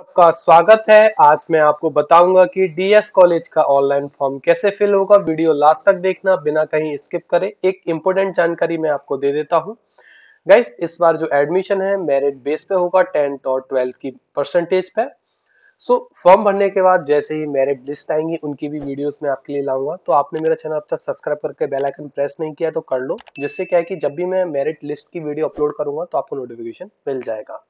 सबका स्वागत है आज मैं आपको बताऊंगा कि डीएस कॉलेज का ऑनलाइन फॉर्म कैसे फिल होगा वीडियो लास्ट तक देखना बिना कहीं स्किप करे एक इम्पोर्टेंट जानकारी मैं आपको दे देता हूं गाइस इस बार जो एडमिशन है मेरिट बेस पे होगा टेंथ और ट्वेल्थ की परसेंटेज पे सो फॉर्म भरने के बाद जैसे ही मेरिट लिस्ट आएंगी उनकी भी वीडियोस मैं आपके लिए लाऊंगा तो आपने मेरा चैनल अब तक सब्सक्राइब करके बेल आइकन प्रेस नहीं किया तो कर लो जिससे क्या है कि जब भी मैं मेरिट लिस्ट की वीडियो अपलोड करूंगा तो आपको नोटिफिकेशन मिल जाएगा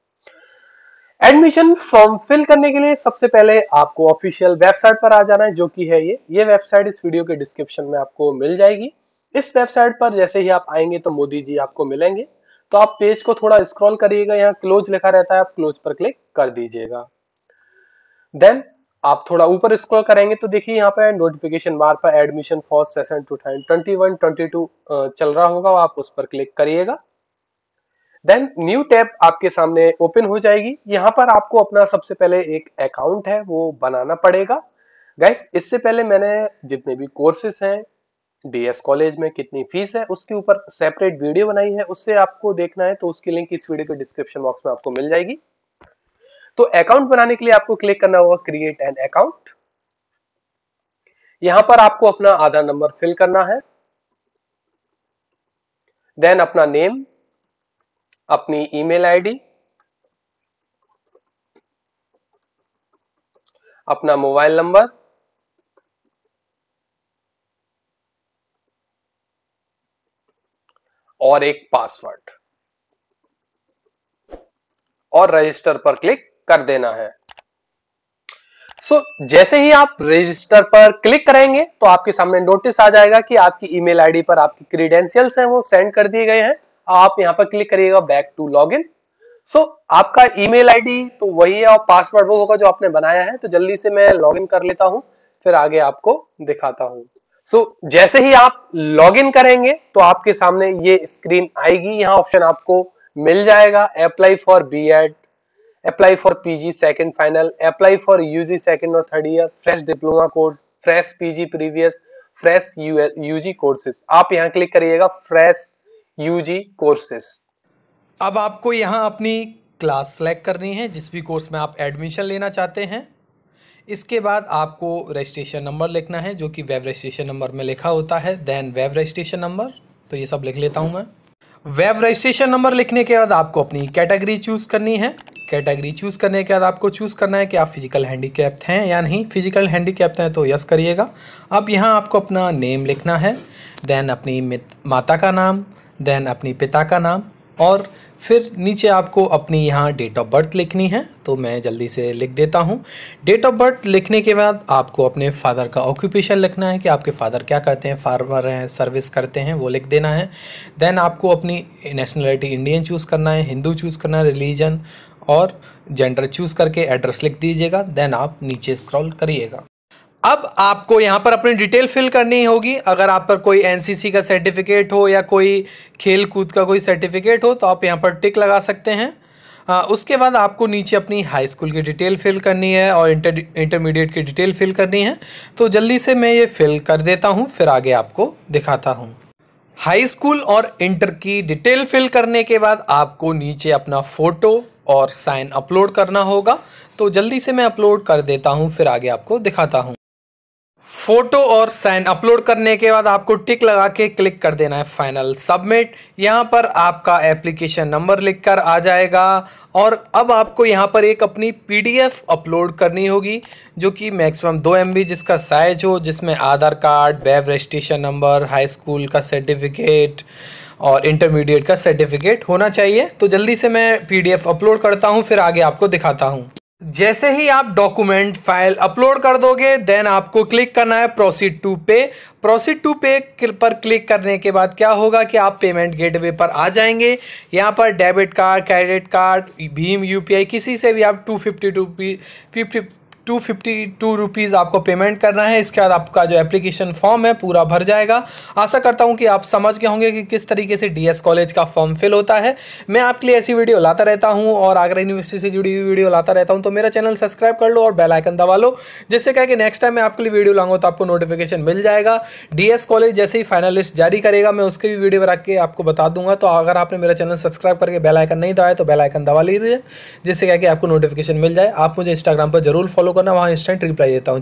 एडमिशन फॉर्म फिल करने के लिए सबसे पहले आपको ऑफिशियल वेबसाइट पर आ जाना है जो कि है ये ये वेबसाइट इस वीडियो के डिस्क्रिप्शन में आपको मिल जाएगी इस वेबसाइट पर जैसे ही आप आएंगे तो मोदी जी आपको मिलेंगे तो आप पेज को थोड़ा स्क्रॉल करिएगा यहाँ क्लोज लिखा रहता है आप क्लोज पर क्लिक कर दीजिएगा देन आप थोड़ा ऊपर स्क्रॉल करेंगे तो देखिए यहाँ पे नोटिफिकेशन बार पर admission for session two thousand twenty one twenty two चल रहा होगा आप उस पर क्लिक करिएगा देन न्यू टैब आपके सामने ओपन हो जाएगी यहाँ पर आपको अपना सबसे पहले एक अकाउंट है वो बनाना पड़ेगा गाइस इससे पहले मैंने जितने भी कोर्सेस हैं डीएस कॉलेज में कितनी फीस है उसके ऊपर सेपरेट वीडियो बनाई है उससे आपको देखना है तो उसकी लिंक इस वीडियो के डिस्क्रिप्शन बॉक्स में आपको मिल जाएगी तो अकाउंट बनाने के लिए आपको क्लिक करना होगा क्रिएट एन अकाउंट यहां पर आपको अपना आधार नंबर फिल करना है देन अपना नेम अपनी ईमेल आईडी अपना मोबाइल नंबर और एक पासवर्ड और रजिस्टर पर क्लिक कर देना है सो so, जैसे ही आप रजिस्टर पर क्लिक करेंगे तो आपके सामने नोटिस आ जाएगा कि आपकी ईमेल आईडी पर आपकी क्रीडेंशियल्स हैं वो सेंड कर दिए गए हैं आप यहाँ पर क्लिक करिएगा back to log in so आपका ईमेल आईडी तो वही है और पासवर्ड वो होगा जो आपने बनाया है तो जल्दी से मैं लॉग इन कर लेता हूँ फिर आगे आपको दिखाता हूँ सो so, जैसे ही आप लॉग इन करेंगे तो आपके सामने ये स्क्रीन आएगी यहाँ ऑप्शन आपको मिल जाएगा apply for B Ed apply for PG second final apply for UG second और third year fresh diploma course fresh PG previous fresh UG courses आप यहाँ क्लिक करिएगा फ्रेश यूजी कोर्सेस अब आपको यहाँ अपनी क्लास सेलेक्ट करनी है जिस भी कोर्स में आप एडमिशन लेना चाहते हैं इसके बाद आपको रजिस्ट्रेशन नंबर लिखना है जो कि वेब रजिस्ट्रेशन नंबर में लिखा होता है देन वेब रजिस्ट्रेशन नंबर तो ये सब लिख लेता हूँ मैं वेब रजिस्ट्रेशन नंबर लिखने के बाद आपको अपनी कैटेगरी चूज़ करनी है कैटेगरी चूज़ करने के बाद आपको चूज़ करना है कि आप फिजिकल हैंडीकैप्ड हैं या नहीं फिजिकल हैंडीकैप्ड हैं तो यस करिएगा अब यहाँ आपको अपना नेम लिखना है देन अपनी माता का नाम देन अपने पिता का नाम और फिर नीचे आपको अपनी यहाँ डेट ऑफ बर्थ लिखनी है तो मैं जल्दी से लिख देता हूँ डेट ऑफ बर्थ लिखने के बाद आपको अपने फादर का ऑक्यूपेशन लिखना है कि आपके फादर क्या करते हैं फार्मर हैं सर्विस करते हैं वो लिख देना है देन आपको अपनी नेशनलिटी इंडियन चूज़ करना है हिंदू चूज़ करना है रिलीजन और जेंडर चूज़ करके एड्रेस लिख दीजिएगा देन आप नीचे स्क्रॉल करिएगा अब आपको यहाँ पर अपनी डिटेल फिल करनी होगी अगर आप पर कोई एनसीसी का सर्टिफिकेट हो या कोई खेल कूद का कोई सर्टिफिकेट हो तो आप यहाँ पर टिक लगा सकते हैं आ, उसके बाद आपको नीचे अपनी हाई स्कूल की डिटेल फिल करनी है और इंटर इंटरमीडिएट की डिटेल फिल करनी है तो जल्दी से मैं ये फिल कर देता हूँ फिर आगे आपको दिखाता हूँ हाई स्कूल और इंटर की डिटेल फिल करने के बाद आपको नीचे अपना फ़ोटो और साइन अपलोड करना होगा तो जल्दी से मैं अपलोड कर देता हूँ फिर आगे आपको दिखाता हूँ फोटो और साइन अपलोड करने के बाद आपको टिक लगा के क्लिक कर देना है फाइनल सबमिट यहाँ पर आपका एप्लीकेशन नंबर लिखकर आ जाएगा और अब आपको यहाँ पर एक अपनी पीडीएफ अपलोड करनी होगी जो कि मैक्सिमम दो एम जिसका साइज हो जिसमें आधार कार्ड बैब रजिस्ट्रेशन नंबर हाई स्कूल का सर्टिफिकेट और इंटरमीडिएट का सर्टिफिकेट होना चाहिए तो जल्दी से मैं पी अपलोड करता हूँ फिर आगे आपको दिखाता हूँ जैसे ही आप डॉक्यूमेंट फाइल अपलोड कर दोगे देन आपको क्लिक करना है proceed to pay proceed to pay पर क्लिक करने के बाद क्या होगा कि आप पेमेंट गेटवे पर आ जाएंगे यहाँ पर डेबिट कार्ड क्रेडिट कार्ड भीम यूपीआई किसी से भी आप two fifty two fifty two fifty two rupees आपको पेमेंट करना है इसके बाद आपका जो एप्लीकेशन फॉर्म है पूरा भर जाएगा आशा करता हूँ कि आप समझ गए होंगे कि किस तरीके से डीएस कॉलेज का फॉर्म फिल होता है मैं आपके लिए ऐसी वीडियो लाता रहता हूँ और आगरा यूनिवर्सिटी से जुड़ी हुई वीडियो लाता रहता हूँ तो मेरा चैनल सब्सक्राइब कर लो और बेलाइकन दबा लो जिससे क्या कि नेक्स्ट टाइम मैं आपके लिए वीडियो लाऊंगा तो आपको नोटिफिकेशन मिल जाएगा डी कॉलेज जैसे ही फाइनल लिस्ट जारी करेगा मैं उसकी भी वीडियो बना के आपको बता दूंगा तो अगर आपने मेरा चैनल सब्सक्राइब करके बेलाइकन नहीं दबाया तो बेलाइकन दबा लीजिए जिससे क्या कि आपको नोटिफिकेशन मिल जाए आप मुझे इंस्टाग्राम पर जरूर फॉलो करना वहाँ इंस्टेंट रिप्लाई देता हूँ